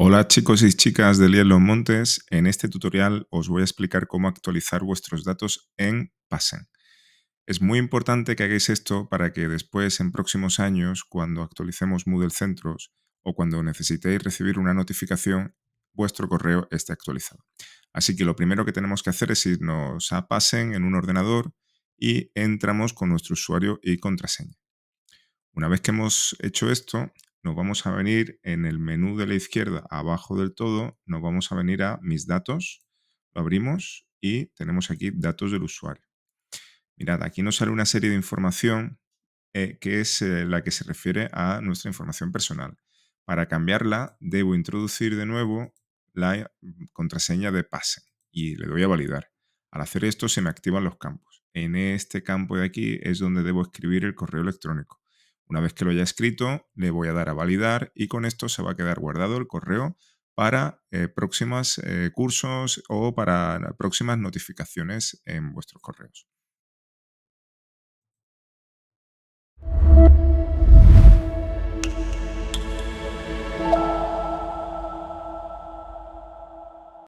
Hola chicos y chicas de Liel Los Montes. En este tutorial os voy a explicar cómo actualizar vuestros datos en Passen. Es muy importante que hagáis esto para que después, en próximos años, cuando actualicemos Moodle Centros o cuando necesitéis recibir una notificación, vuestro correo esté actualizado. Así que lo primero que tenemos que hacer es irnos a Passen en un ordenador y entramos con nuestro usuario y contraseña. Una vez que hemos hecho esto, nos vamos a venir en el menú de la izquierda, abajo del todo, nos vamos a venir a mis datos, lo abrimos y tenemos aquí datos del usuario. Mirad, aquí nos sale una serie de información eh, que es eh, la que se refiere a nuestra información personal. Para cambiarla, debo introducir de nuevo la mm, contraseña de pase y le doy a validar. Al hacer esto se me activan los campos. En este campo de aquí es donde debo escribir el correo electrónico. Una vez que lo haya escrito, le voy a dar a validar y con esto se va a quedar guardado el correo para eh, próximos eh, cursos o para próximas notificaciones en vuestros correos.